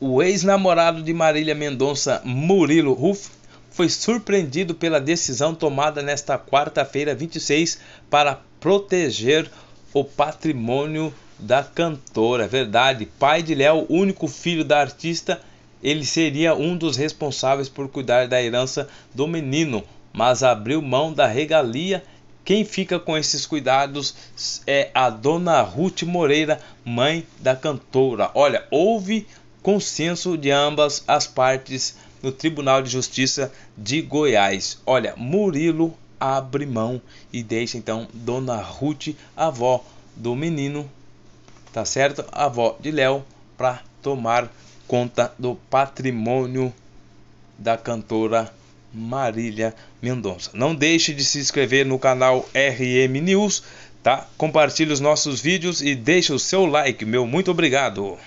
O ex-namorado de Marília Mendonça, Murilo Ruff, foi surpreendido pela decisão tomada nesta quarta-feira 26 para proteger o patrimônio da cantora. É verdade, pai de Léo, único filho da artista, ele seria um dos responsáveis por cuidar da herança do menino, mas abriu mão da regalia quem fica com esses cuidados é a dona Ruth Moreira, mãe da cantora. Olha, houve consenso de ambas as partes no Tribunal de Justiça de Goiás. Olha, Murilo abre mão e deixa então Dona Ruth, avó do menino, tá certo? A avó de Léo, para tomar conta do patrimônio da cantora Marília Mendonça. Não deixe de se inscrever no canal RM News, tá? Compartilhe os nossos vídeos e deixe o seu like, meu muito obrigado.